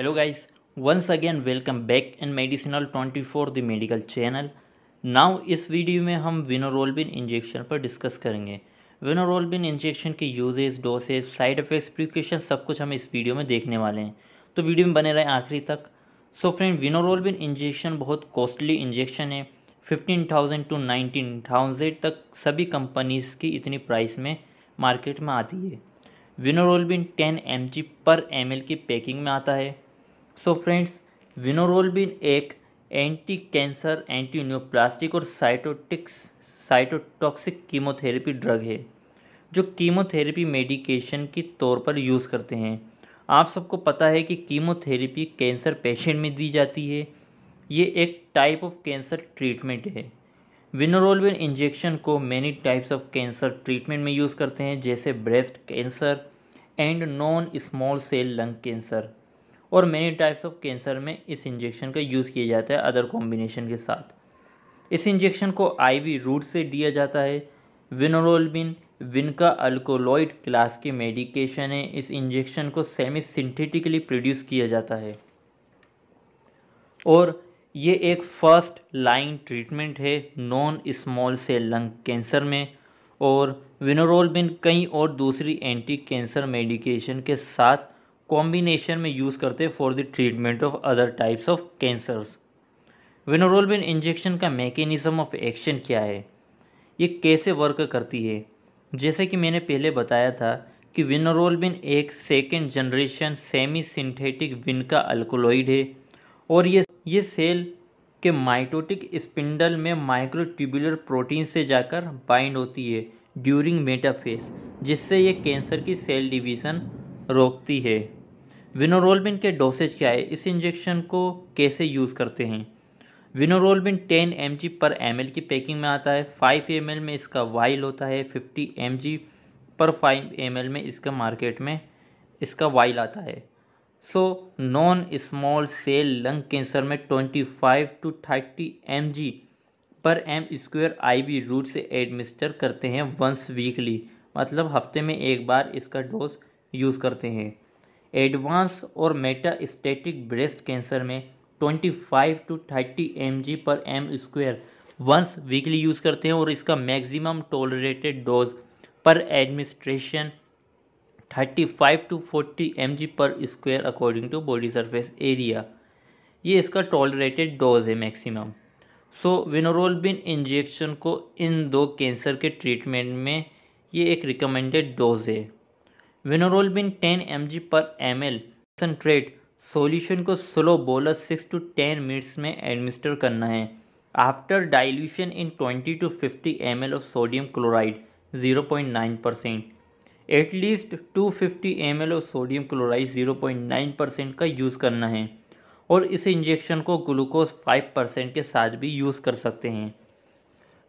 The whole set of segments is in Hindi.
hello guys once again welcome back in medicinal 24 the medical channel now इस वीडियो में हम विनोरोलबिन इंजेक्शन पर डिस्कस करेंगे विनोरोलबिन इंजेक्शन के uses dosage side effects precaution सब कुछ हम इस वीडियो में देखने वाले हैं तो वीडियो में बने रहें आखिरी तक सो फ्रेंड विनोरोलबिन इंजेक्शन बहुत कॉस्टली इंजेक्शन है fifteen thousand to nineteen thousand तक सभी कंपनीज़ की इतनी प्राइस में मार्केट में आती है विनोरोलबिन 10 एम पर एम की पैकिंग में आता है सो फ्रेंड्स विनोरोलबिन एक एंटी कैंसर एंटी न्यूप्लास्टिक और साइटोटिक्स साइटोटॉक्सिक कीमोथेरेपी ड्रग है जो कीमोथेरेपी मेडिकेशन के तौर पर यूज़ करते हैं आप सबको पता है कि कीमोथेरेपी कैंसर पेशेंट में दी जाती है ये एक टाइप ऑफ कैंसर ट्रीटमेंट है विनोरोलविन इंजेक्शन को many types of cancer treatment में यूज़ करते हैं जैसे breast cancer and non small cell lung cancer और मेनी टाइप्स ऑफ कैंसर में इस इंजेक्शन का यूज़ किया जाता है अदर कॉम्बिनेशन के साथ इस इंजेक्शन को आईवी रूट से दिया जाता है विनोरोलबिन विनका अल्कोलॉइड क्लास के मेडिकेशन है इस इंजेक्शन को सेमी सिंथेटिकली प्रोड्यूस किया जाता है और ये एक फर्स्ट लाइन ट्रीटमेंट है non small cell lung cancer में और विनोरोलबिन कई और दूसरी एंटी कैंसर मेडिकेशन के साथ कॉम्बिनेशन में यूज़ करते हैं for the treatment of other types of cancers vinorelbine injection का मैकेनिज़्म ऑफ एक्शन क्या है ये कैसे वर्क करती है जैसे कि मैंने पहले बताया था कि विनोरोलबिन एक second generation semi synthetic vinca alkaloid है और ये ये सेल के माइटोटिक स्पिंडल में माइक्रोट्यूबुलर प्रोटीन से जाकर बाइंड होती है ड्यूरिंग मेटाफेस जिससे ये कैंसर की सेल डिवीज़न रोकती है विनोरोलबिन के डोसेज क्या है इस इंजेक्शन को कैसे यूज़ करते हैं विनोरोलबिन 10 एम पर एम की पैकिंग में आता है 5 एम में इसका वाइल होता है 50 एम पर 5 एम में इसका मार्केट में इसका वाइल आता है so non small cell lung cancer में 25 to 30 M per M square I route से एडमिनिस्टर करते हैं वंस वीकली मतलब हफ्ते में एक बार इसका डोज यूज़ करते हैं एडवांस और मेटास्टेटिक ब्रेस्ट कैंसर में 25 to 30 M per M square once weekly use करते हैं और इसका maximum tolerated dose per administration 35 to 40 M per square according to body surface area ये इसका टॉलरेटेड डोज है मैक्सिमम सो विनोरोलबिन इंजेक्शन को इन दो कैंसर के ट्रीटमेंट में ये एक रिकमेंडेड डोज है vinorelbine 10 M per M L concentrate solution को slow bolus six to ten minutes में एडमिनिस्टर करना है after dilution in twenty to fifty M L of sodium chloride zero point nine percent at least to fifty M L of sodium chloride zero point nine percent का यूज़ करना है और इस इंजेक्शन को ग्लूकोज फाइव परसेंट के साथ भी यूज़ कर सकते हैं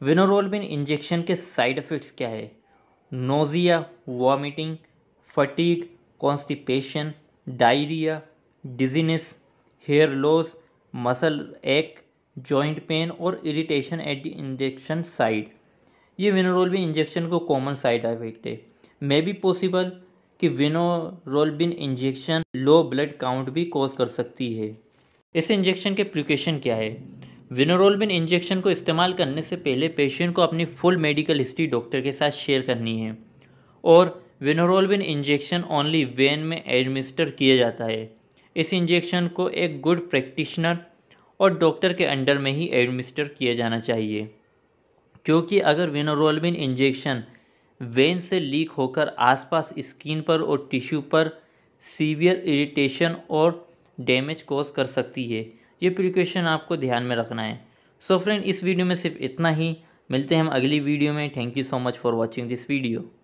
विनोरोलबिन इंजेक्शन के साइड इफ़ेक्ट्स क्या है nausea vomiting fatigue constipation diarrhoea dizziness hair loss muscle ache joint pain और इरिटेशन एट इंजेक्शन साइड ये विनोरोलबिन इंजेक्शन को कॉमन साइड इफेक्ट है मे बी पॉसिबल कि vinorelbine injection low blood count भी कॉज कर सकती है इस इंजेक्शन के प्रिकॉशन क्या है विनोरोलबिन इंजेक्शन को इस्तेमाल करने से पहले पेशेंट को अपनी फुल मेडिकल हिस्ट्री डॉक्टर के साथ शेयर करनी है और विनोरोलबिन इंजेक्शन ओनली वेन में एडमिनिस्टर किया जाता है इस इंजेक्शन को एक गुड प्रैक्टिशनर और डॉक्टर के अंडर में ही एडमिनिस्टर किया जाना चाहिए क्योंकि अगर विनोरोलबिन इंजेक्शन वेन से लीक होकर आसपास स्किन पर और टिश्यू पर सीवियर इरिटेशन और डैमेज कॉज कर सकती है ये प्रिकॉशन आपको ध्यान में रखना है सो so फ्रेंड इस वीडियो में सिर्फ इतना ही मिलते हैं हम अगली वीडियो में thank you so much for watching this video